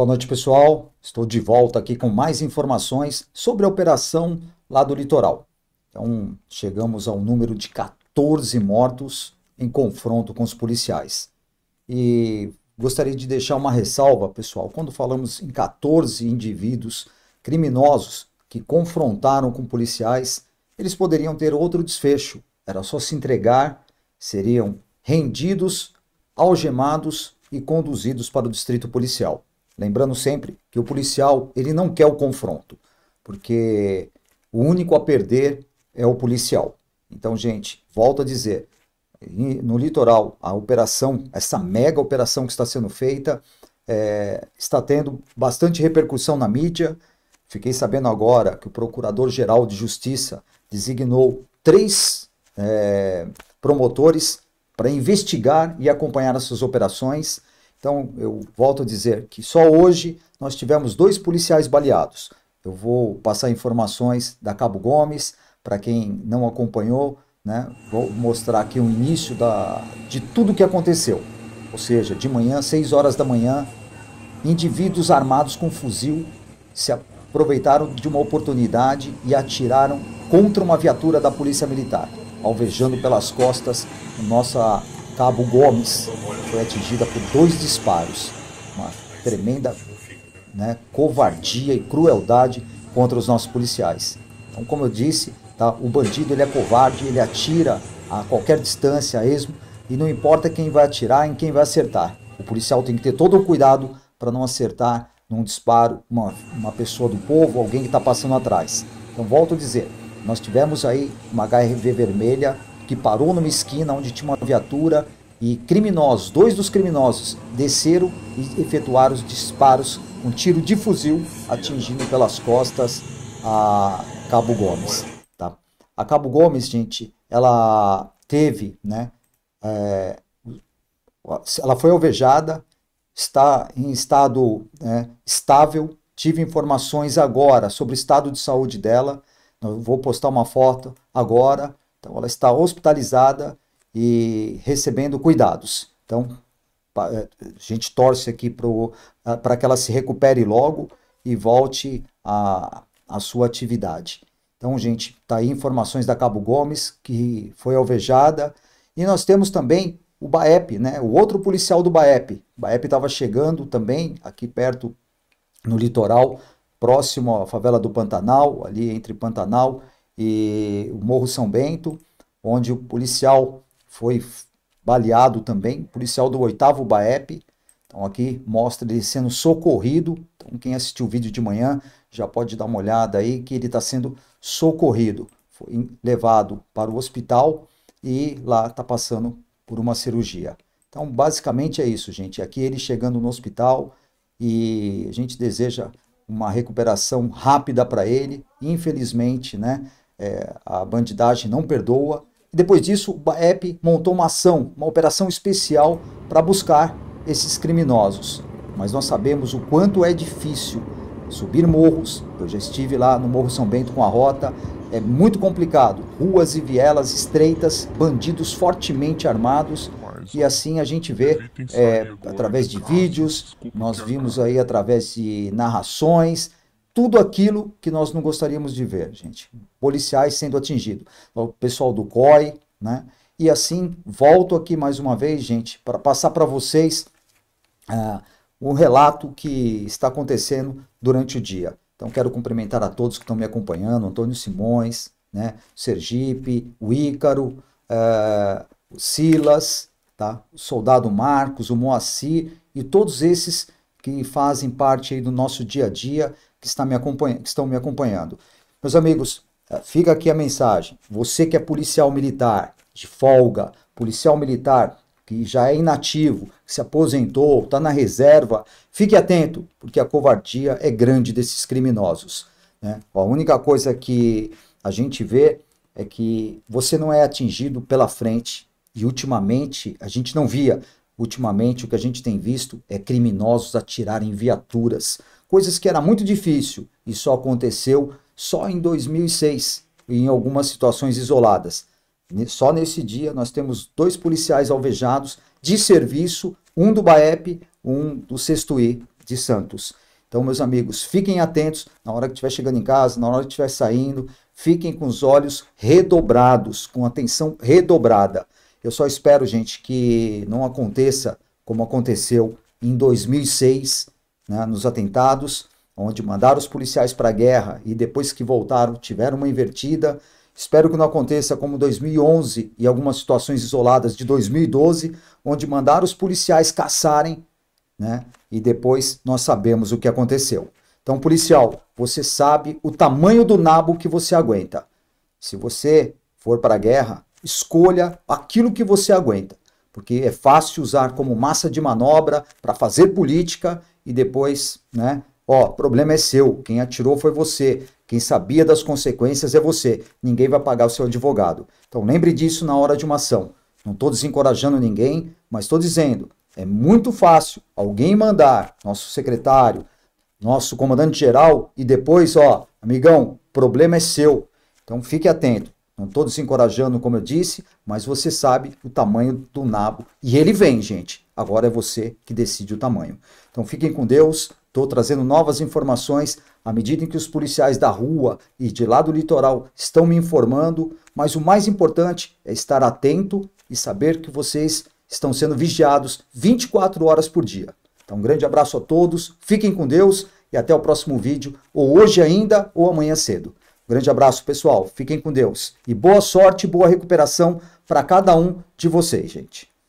Boa noite, pessoal. Estou de volta aqui com mais informações sobre a operação lá do litoral. Então, chegamos ao número de 14 mortos em confronto com os policiais. E gostaria de deixar uma ressalva, pessoal. Quando falamos em 14 indivíduos criminosos que confrontaram com policiais, eles poderiam ter outro desfecho. Era só se entregar, seriam rendidos, algemados e conduzidos para o distrito policial. Lembrando sempre que o policial ele não quer o confronto, porque o único a perder é o policial. Então, gente, volto a dizer, no litoral, a operação, essa mega operação que está sendo feita, é, está tendo bastante repercussão na mídia. Fiquei sabendo agora que o Procurador-Geral de Justiça designou três é, promotores para investigar e acompanhar essas operações. Então, eu volto a dizer que só hoje nós tivemos dois policiais baleados. Eu vou passar informações da Cabo Gomes, para quem não acompanhou, né? vou mostrar aqui o início da, de tudo que aconteceu. Ou seja, de manhã, 6 horas da manhã, indivíduos armados com fuzil se aproveitaram de uma oportunidade e atiraram contra uma viatura da Polícia Militar, alvejando pelas costas o nosso Cabo Gomes foi atingida por dois disparos. Uma tremenda né, covardia e crueldade contra os nossos policiais. Então, como eu disse, tá, o bandido ele é covarde, ele atira a qualquer distância, a esmo, e não importa quem vai atirar, em quem vai acertar. O policial tem que ter todo o cuidado para não acertar num disparo uma, uma pessoa do povo, alguém que está passando atrás. Então, volto a dizer, nós tivemos aí uma HRV vermelha que parou numa esquina onde tinha uma viatura e criminosos, dois dos criminosos, desceram e efetuaram os disparos com um tiro de fuzil, atingindo pelas costas a Cabo Gomes. Tá? A Cabo Gomes, gente, ela teve, né? É, ela foi alvejada, está em estado né, estável. Tive informações agora sobre o estado de saúde dela. Eu vou postar uma foto agora. Então, ela está hospitalizada e recebendo cuidados. Então, eh, a gente torce aqui para ah, que ela se recupere logo e volte à sua atividade. Então, gente, está aí informações da Cabo Gomes, que foi alvejada. E nós temos também o Baep, né? o outro policial do Baep. O Baep estava chegando também aqui perto no litoral, próximo à favela do Pantanal, ali entre Pantanal e o Morro São Bento, onde o policial foi baleado também, policial do 8 BAEP. Então aqui mostra ele sendo socorrido. Então quem assistiu o vídeo de manhã já pode dar uma olhada aí que ele está sendo socorrido. Foi levado para o hospital e lá está passando por uma cirurgia. Então basicamente é isso, gente. Aqui ele chegando no hospital e a gente deseja uma recuperação rápida para ele. Infelizmente, né, é, a bandidagem não perdoa depois disso, o BAEP montou uma ação, uma operação especial para buscar esses criminosos. Mas nós sabemos o quanto é difícil subir morros. Eu já estive lá no Morro São Bento com a rota, é muito complicado. Ruas e vielas estreitas, bandidos fortemente armados. E assim a gente vê é, através de vídeos, nós vimos aí através de narrações, tudo aquilo que nós não gostaríamos de ver, gente. Policiais sendo atingidos, o pessoal do COI, né? E assim, volto aqui mais uma vez, gente, para passar para vocês uh, um relato que está acontecendo durante o dia. Então, quero cumprimentar a todos que estão me acompanhando, Antônio Simões, né? Sergipe, o Ícaro, uh, o Silas, tá? o Soldado Marcos, o Moacir e todos esses que fazem parte do nosso dia a dia, que, está me que estão me acompanhando. Meus amigos, eh, fica aqui a mensagem. Você que é policial militar, de folga, policial militar que já é inativo, que se aposentou, está na reserva, fique atento, porque a covardia é grande desses criminosos. Né? A única coisa que a gente vê é que você não é atingido pela frente. E ultimamente a gente não via. Ultimamente, o que a gente tem visto é criminosos atirarem viaturas, coisas que era muito difícil e só aconteceu só em 2006 e em algumas situações isoladas. Só nesse dia nós temos dois policiais alvejados de serviço, um do BAEP, um do Sexto E de Santos. Então, meus amigos, fiquem atentos na hora que estiver chegando em casa, na hora que estiver saindo, fiquem com os olhos redobrados, com atenção redobrada. Eu só espero, gente, que não aconteça como aconteceu em 2006, né, nos atentados, onde mandaram os policiais para a guerra e depois que voltaram tiveram uma invertida. Espero que não aconteça como 2011 e algumas situações isoladas de 2012, onde mandaram os policiais caçarem, né? E depois nós sabemos o que aconteceu. Então, policial, você sabe o tamanho do nabo que você aguenta. Se você for para a guerra, escolha aquilo que você aguenta, porque é fácil usar como massa de manobra para fazer política e depois, né? Ó, problema é seu, quem atirou foi você, quem sabia das consequências é você, ninguém vai pagar o seu advogado. Então lembre disso na hora de uma ação. Não estou desencorajando ninguém, mas estou dizendo, é muito fácil alguém mandar, nosso secretário, nosso comandante geral, e depois, ó, amigão, problema é seu. Então fique atento. Não estou desencorajando, como eu disse, mas você sabe o tamanho do nabo. E ele vem, gente. Agora é você que decide o tamanho. Então fiquem com Deus. Estou trazendo novas informações à medida em que os policiais da rua e de lá do litoral estão me informando. Mas o mais importante é estar atento e saber que vocês estão sendo vigiados 24 horas por dia. Então, um grande abraço a todos, fiquem com Deus e até o próximo vídeo, ou hoje ainda, ou amanhã cedo. Grande abraço, pessoal. Fiquem com Deus. E boa sorte, boa recuperação para cada um de vocês, gente.